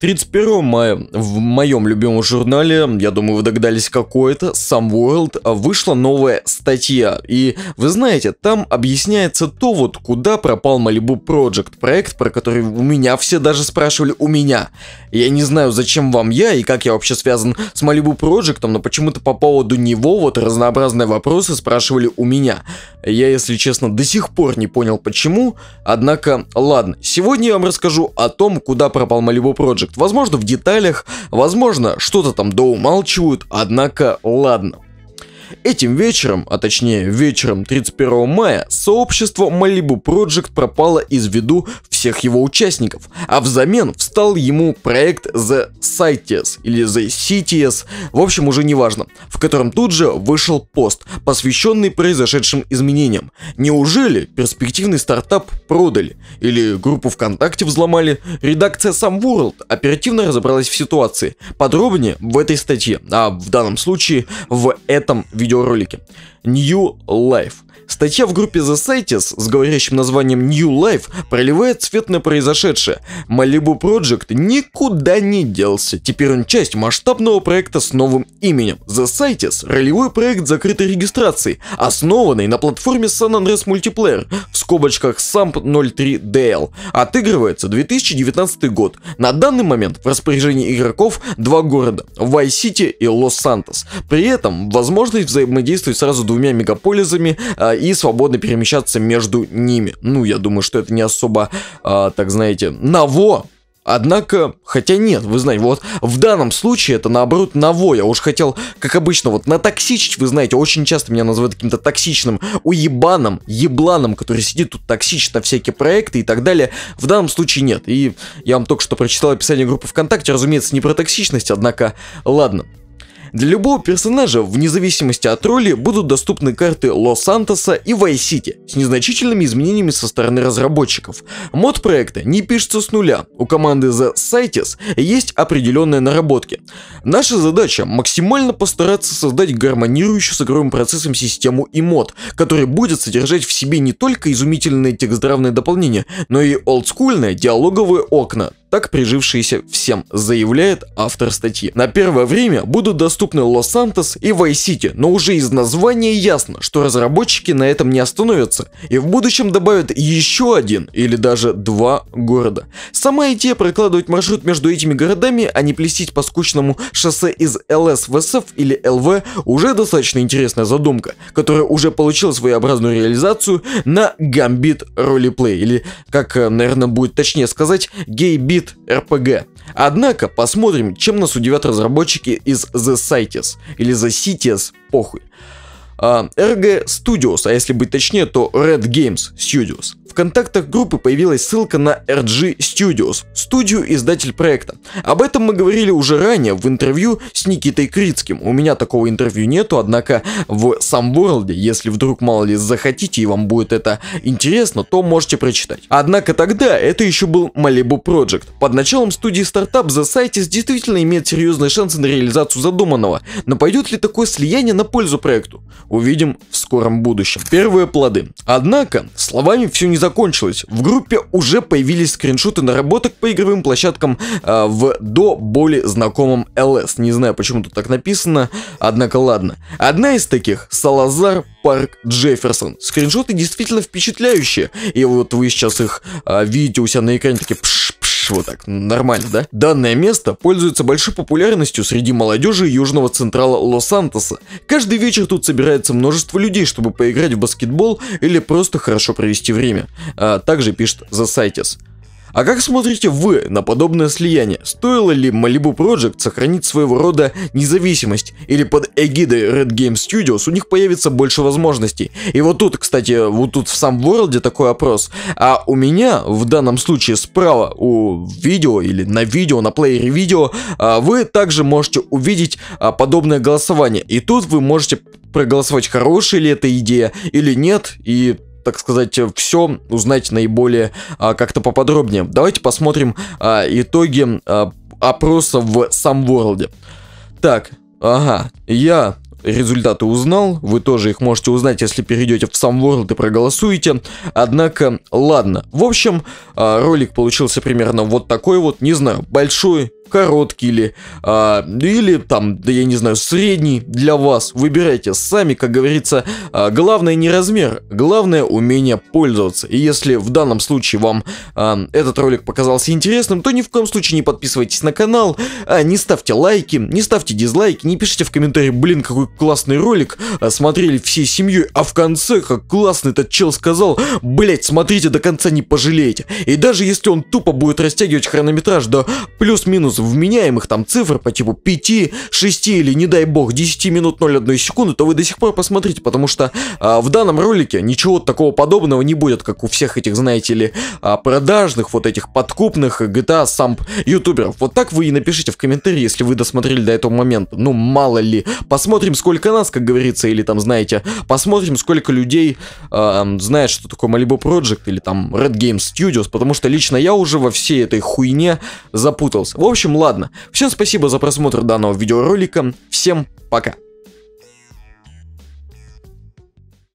31 мая в моем любимом журнале, я думаю, вы догадались какой то Some World, а, вышла новая статья. И вы знаете, там объясняется то вот, куда пропал Malibu Project, проект, про который у меня все даже спрашивали, у меня. Я не знаю, зачем вам я и как я вообще связан с Malibu Project, но почему-то по поводу него вот разнообразные вопросы спрашивали у меня. Я, если честно, до сих пор не понял почему, однако, ладно, сегодня я вам расскажу о том, куда пропал Malibu Project пишут. Возможно, в деталях, возможно, что-то там доумалчивают, однако ладно. Этим вечером, а точнее вечером 31 мая, сообщество Malibu Project пропало из виду всех его участников, а взамен встал ему проект The CITES или The Cities, в общем уже не важно, в котором тут же вышел пост, посвященный произошедшим изменениям. Неужели перспективный стартап продали? Или группу ВКонтакте взломали? Редакция Some World оперативно разобралась в ситуации. Подробнее в этой статье, а в данном случае в этом видеоролике. New Life. Статья в группе The Cites с говорящим названием New Life проливает свет на произошедшее. Malibu Project никуда не делся, теперь он часть масштабного проекта с новым именем. The Citis – ролевой проект закрытой регистрации, основанный на платформе San Andreas Multiplayer, в скобочках SAMP03DL. Отыгрывается 2019 год. На данный момент в распоряжении игроков два города Vice City и Лос-Сантос. При этом возможность взаимодействовать сразу двумя мегаполисами а, и свободно перемещаться между ними. Ну, я думаю, что это не особо а, так знаете, наво, Однако, хотя нет, вы знаете, вот в данном случае это наоборот наво. Я уж хотел, как обычно, вот на токсичить, вы знаете, очень часто меня называют каким-то токсичным уебаном, ебланом, который сидит тут токсичит на всякие проекты и так далее. В данном случае нет. И я вам только что прочитал описание группы ВКонтакте, разумеется, не про токсичность, однако, ладно. Для любого персонажа, вне зависимости от роли, будут доступны карты Лос-Сантоса и Вай-Сити с незначительными изменениями со стороны разработчиков. Мод проекта не пишется с нуля, у команды The Citis есть определенные наработки. Наша задача максимально постараться создать гармонирующую с игровым процессом систему и мод, который будет содержать в себе не только изумительные текстдравные дополнения, но и олдскульные диалоговые окна, так прижившиеся всем, заявляет автор статьи. На первое время будут доступны Лос-Сантос и Вай-Сити, но уже из названия ясно, что разработчики на этом не остановятся и в будущем добавят еще один или даже два города. Сама идея прокладывать маршрут между этими городами, а не плестить по скучному шоссе из ЛСВСФ или ЛВ уже достаточно интересная задумка, которая уже получила своеобразную реализацию на Гамбит ролеплей или, как, э, наверное, будет точнее сказать, гейбит вид RPG. Однако, посмотрим, чем нас удивят разработчики из The Cities или The Cities, похуй. А, RG Studios, а если быть точнее, то Red Games Studios. В контактах группы появилась ссылка на RG Studios, студию-издатель проекта. Об этом мы говорили уже ранее в интервью с Никитой Крицким. У меня такого интервью нету, однако в сам World, если вдруг мало ли захотите и вам будет это интересно, то можете прочитать. Однако тогда это еще был Malibu Project. Под началом студии стартап The Scientist действительно имеет серьезные шансы на реализацию задуманного, но пойдет ли такое слияние на пользу проекту? Увидим в скором будущем. Первые плоды. Однако, словами все не закончилось. В группе уже появились скриншоты наработок по игровым площадкам э, в до более знакомом LS. Не знаю, почему тут так написано, однако ладно. Одна из таких — Салазар Парк Джефферсон. Скриншоты действительно впечатляющие. И вот вы сейчас их э, видите у себя на экране, такие пш ничего так, нормально, да? Данное место пользуется большой популярностью среди молодежи южного централа Лос-Сантоса. Каждый вечер тут собирается множество людей, чтобы поиграть в баскетбол или просто хорошо провести время. А также пишет The Cites. А как смотрите вы на подобное слияние? Стоило ли Malibu Project сохранить своего рода независимость? Или под эгидой Red Game Studios у них появится больше возможностей? И вот тут, кстати, вот тут в сам World такой опрос. А у меня в данном случае справа у видео или на видео, на плеере видео, а, вы также можете увидеть а, подобное голосование. И тут вы можете проголосовать, хорошая ли эта идея или нет, и так сказать, все узнать наиболее а, как-то поподробнее. Давайте посмотрим а, итоги а, опроса в Самворлде. Так, ага, я результаты узнал, вы тоже их можете узнать, если перейдете в сам World и проголосуете. Однако, ладно. В общем, а, ролик получился примерно вот такой вот, не знаю, большой, короткий или, а, или там, да я не знаю, средний для вас. Выбирайте сами, как говорится, а, главное не размер, главное умение пользоваться. И если в данном случае вам а, этот ролик показался интересным, то ни в коем случае не подписывайтесь на канал, а, не ставьте лайки, не ставьте дизлайки, не пишите в комментарии, блин, какой классный ролик, а, смотрели всей семьей, а в конце, как классный этот чел сказал, блять, смотрите до конца не пожалеете. И даже если он тупо будет растягивать хронометраж до плюс-минус вменяемых там цифр по типу 5, 6 или, не дай бог, 10 минут 0,1 секунды, то вы до сих пор посмотрите, потому что а, в данном ролике ничего такого подобного не будет, как у всех этих, знаете ли, а, продажных, вот этих подкупных GTA самп ютуберов. Вот так вы и напишите в комментарии, если вы досмотрели до этого момента. Ну, мало ли. Посмотрим, сколько нас, как говорится, или там, знаете, посмотрим, сколько людей э, знает, что такое Malibu Project или там Red Game Studios, потому что лично я уже во всей этой хуйне запутался. В общем, общем, ладно. Всем спасибо за просмотр данного видеоролика. Всем пока.